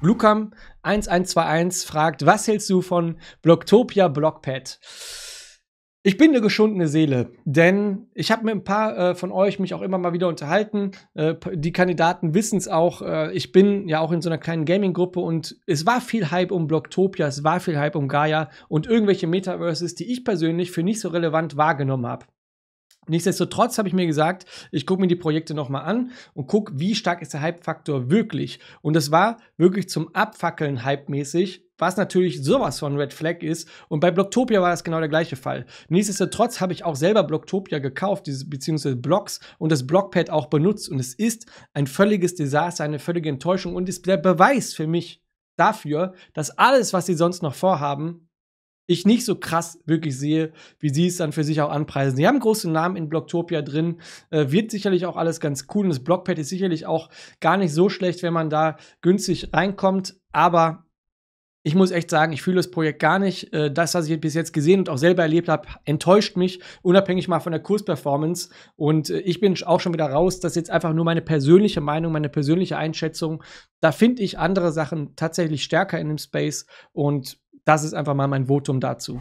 Lukam 1121 fragt, was hältst du von Blocktopia Blockpad? Ich bin eine geschundene Seele, denn ich habe mit ein paar äh, von euch mich auch immer mal wieder unterhalten. Äh, die Kandidaten wissen es auch. Äh, ich bin ja auch in so einer kleinen Gaming-Gruppe und es war viel Hype um Blocktopia, es war viel Hype um Gaia und irgendwelche Metaverses, die ich persönlich für nicht so relevant wahrgenommen habe. Nichtsdestotrotz habe ich mir gesagt, ich gucke mir die Projekte nochmal an und gucke, wie stark ist der Hype-Faktor wirklich. Und das war wirklich zum Abfackeln hype-mäßig, was natürlich sowas von Red Flag ist. Und bei Blocktopia war das genau der gleiche Fall. Nichtsdestotrotz habe ich auch selber Blocktopia gekauft, beziehungsweise Blocks und das Blockpad auch benutzt. Und es ist ein völliges Desaster, eine völlige Enttäuschung und ist der Beweis für mich dafür, dass alles, was sie sonst noch vorhaben, ich nicht so krass wirklich sehe, wie sie es dann für sich auch anpreisen. Sie haben große Namen in Blocktopia drin, äh, wird sicherlich auch alles ganz cool und das Blockpad ist sicherlich auch gar nicht so schlecht, wenn man da günstig reinkommt, aber ich muss echt sagen, ich fühle das Projekt gar nicht. Äh, das, was ich bis jetzt gesehen und auch selber erlebt habe, enttäuscht mich, unabhängig mal von der Kursperformance. Und äh, ich bin auch schon wieder raus. Das ist jetzt einfach nur meine persönliche Meinung, meine persönliche Einschätzung. Da finde ich andere Sachen tatsächlich stärker in dem Space. Und das ist einfach mal mein Votum dazu.